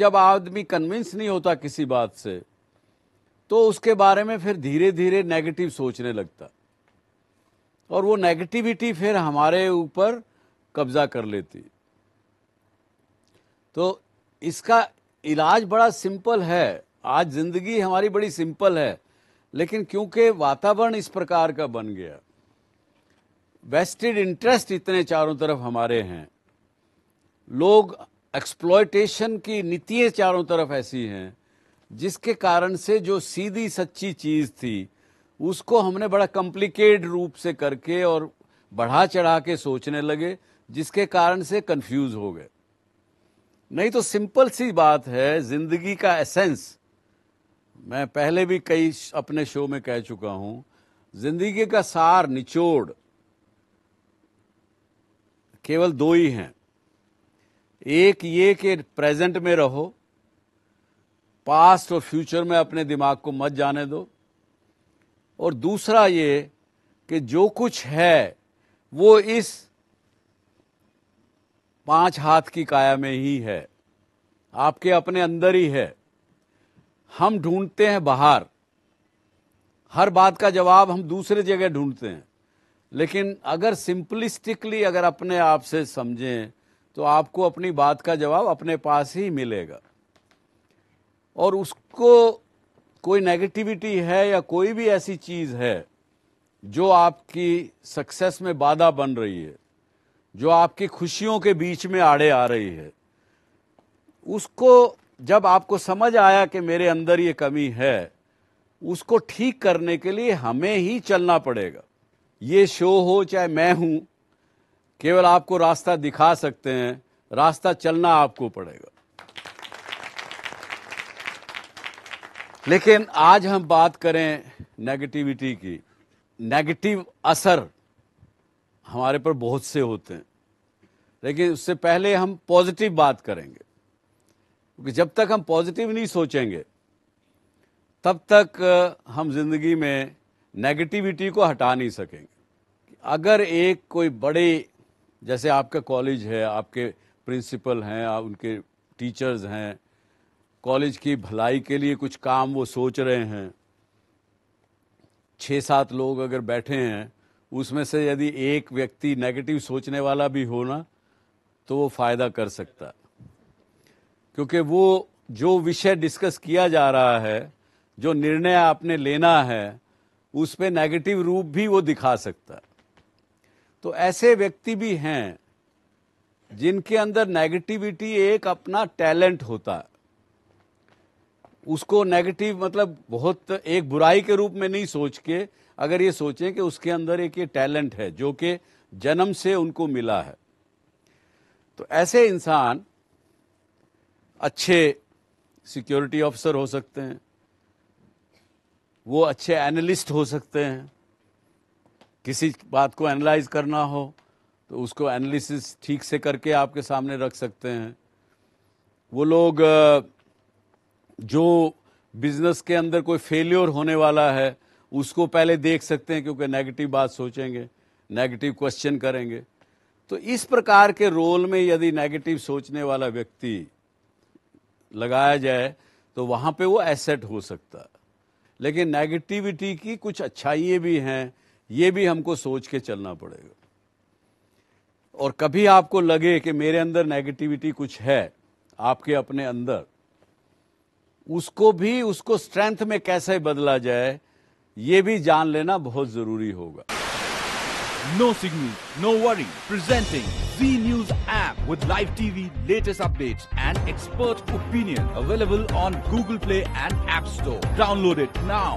जब आदमी कन्विंस नहीं होता किसी बात से तो उसके बारे में फिर धीरे धीरे नेगेटिव सोचने लगता और वो नेगेटिविटी फिर हमारे ऊपर कब्जा कर लेती तो इसका इलाज बड़ा सिंपल है आज जिंदगी हमारी बड़ी सिंपल है लेकिन क्योंकि वातावरण इस प्रकार का बन गया वेस्टेड इंटरेस्ट इतने चारों तरफ हमारे हैं लोग एक्सप्लॉयटेशन की नीतियाँ चारों तरफ ऐसी हैं जिसके कारण से जो सीधी सच्ची चीज़ थी उसको हमने बड़ा कॉम्प्लिकेट रूप से करके और बढ़ा चढ़ा के सोचने लगे जिसके कारण से कंफ्यूज हो गए नहीं तो सिंपल सी बात है जिंदगी का एसेंस मैं पहले भी कई अपने शो में कह चुका हूं जिंदगी का सार निचोड़ केवल दो ही हैं एक ये कि प्रेजेंट में रहो पास्ट और फ्यूचर में अपने दिमाग को मत जाने दो और दूसरा ये कि जो कुछ है वो इस पांच हाथ की काया में ही है आपके अपने अंदर ही है हम ढूंढते हैं बाहर हर बात का जवाब हम दूसरे जगह ढूंढते हैं लेकिन अगर सिंपलिस्टिकली अगर अपने आप से समझें तो आपको अपनी बात का जवाब अपने पास ही मिलेगा और उसको कोई नेगेटिविटी है या कोई भी ऐसी चीज़ है जो आपकी सक्सेस में बाधा बन रही है जो आपकी खुशियों के बीच में आड़े आ रही है उसको जब आपको समझ आया कि मेरे अंदर ये कमी है उसको ठीक करने के लिए हमें ही चलना पड़ेगा ये शो हो चाहे मैं हूं केवल आपको रास्ता दिखा सकते हैं रास्ता चलना आपको पड़ेगा लेकिन आज हम बात करें नेगेटिविटी की नेगेटिव असर हमारे पर बहुत से होते हैं लेकिन उससे पहले हम पॉजिटिव बात करेंगे क्योंकि जब तक हम पॉजिटिव नहीं सोचेंगे तब तक हम जिंदगी में नेगेटिविटी को हटा नहीं सकेंगे अगर एक कोई बड़े जैसे आपका कॉलेज है आपके प्रिंसिपल हैं आप उनके टीचर्स हैं कॉलेज की भलाई के लिए कुछ काम वो सोच रहे हैं छः सात लोग अगर बैठे हैं उसमें से यदि एक व्यक्ति नेगेटिव सोचने वाला भी हो ना तो वो फ़ायदा कर सकता क्योंकि वो जो विषय डिस्कस किया जा रहा है जो निर्णय आपने लेना है उस पर नेगेटिव रूप भी वो दिखा सकता है तो ऐसे व्यक्ति भी हैं जिनके अंदर नेगेटिविटी एक अपना टैलेंट होता उसको नेगेटिव मतलब बहुत एक बुराई के रूप में नहीं सोच के अगर ये सोचें कि उसके अंदर एक ये टैलेंट है जो कि जन्म से उनको मिला है तो ऐसे इंसान अच्छे सिक्योरिटी ऑफिसर हो सकते हैं वो अच्छे एनालिस्ट हो सकते हैं किसी बात को एनालाइज करना हो तो उसको एनालिसिस ठीक से करके आपके सामने रख सकते हैं वो लोग जो बिजनेस के अंदर कोई फेल्योर होने वाला है उसको पहले देख सकते हैं क्योंकि नेगेटिव बात सोचेंगे नेगेटिव क्वेश्चन करेंगे तो इस प्रकार के रोल में यदि नेगेटिव सोचने वाला व्यक्ति लगाया जाए तो वहाँ पे वो एसेट हो सकता लेकिन नेगेटिविटी की कुछ अच्छाइयाँ भी हैं ये भी हमको सोच के चलना पड़ेगा और कभी आपको लगे कि मेरे अंदर नेगेटिविटी कुछ है आपके अपने अंदर उसको भी उसको स्ट्रेंथ में कैसे बदला जाए ये भी जान लेना बहुत जरूरी होगा no signal no worry presenting Zee news app with live TV latest update and expert opinion available on Google Play and App Store download it now